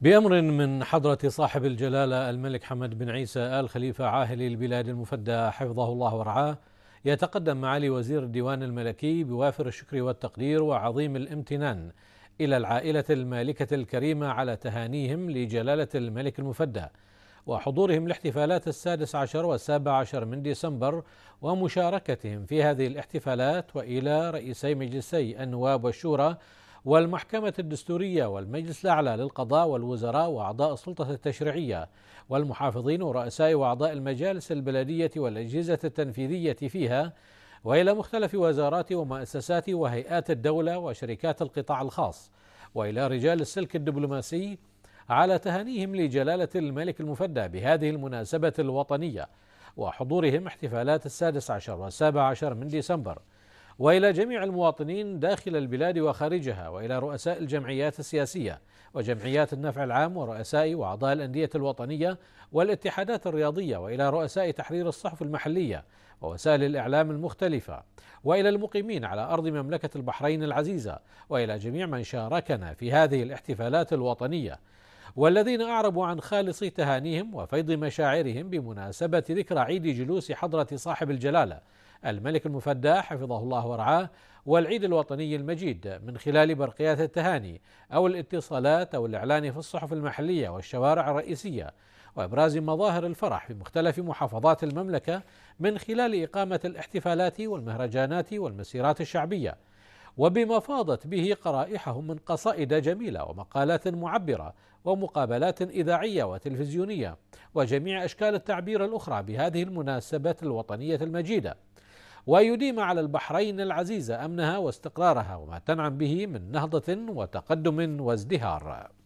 بأمر من حضرة صاحب الجلالة الملك حمد بن عيسى آل خليفة عاهل البلاد المفدى حفظه الله ورعاه يتقدم معالي وزير الديوان الملكي بوافر الشكر والتقدير وعظيم الامتنان إلى العائلة المالكة الكريمة على تهانيهم لجلالة الملك المفدى وحضورهم لاحتفالات السادس عشر والسابع عشر من ديسمبر ومشاركتهم في هذه الاحتفالات وإلى رئيسي مجلسي النواب والشورى والمحكمة الدستورية والمجلس الأعلى للقضاء والوزراء وأعضاء السلطة التشريعية والمحافظين ورؤساء وأعضاء المجالس البلدية والأجهزة التنفيذية فيها وإلى مختلف وزارات ومؤسسات وهيئات الدولة وشركات القطاع الخاص وإلى رجال السلك الدبلوماسي على تهانيهم لجلالة الملك المفدى بهذه المناسبة الوطنية وحضورهم احتفالات السادس عشر والسابع عشر من ديسمبر والى جميع المواطنين داخل البلاد وخارجها والى رؤساء الجمعيات السياسيه وجمعيات النفع العام ورؤساء واعضاء الانديه الوطنيه والاتحادات الرياضيه والى رؤساء تحرير الصحف المحليه ووسائل الاعلام المختلفه والى المقيمين على ارض مملكه البحرين العزيزه والى جميع من شاركنا في هذه الاحتفالات الوطنيه والذين أعربوا عن خالص تهانيهم وفيض مشاعرهم بمناسبة ذكرى عيد جلوس حضرة صاحب الجلالة الملك المفدى حفظه الله ورعاه والعيد الوطني المجيد من خلال برقيات التهاني أو الاتصالات أو الإعلان في الصحف المحلية والشوارع الرئيسية وإبراز مظاهر الفرح في مختلف محافظات المملكة من خلال إقامة الاحتفالات والمهرجانات والمسيرات الشعبية وبما فاضت به قرائحهم من قصائد جميله ومقالات معبره ومقابلات اذاعيه وتلفزيونيه وجميع اشكال التعبير الاخرى بهذه المناسبه الوطنيه المجيده ويديم على البحرين العزيزة أمنها واستقرارها وما تنعم به من نهضة وتقدم وازدهار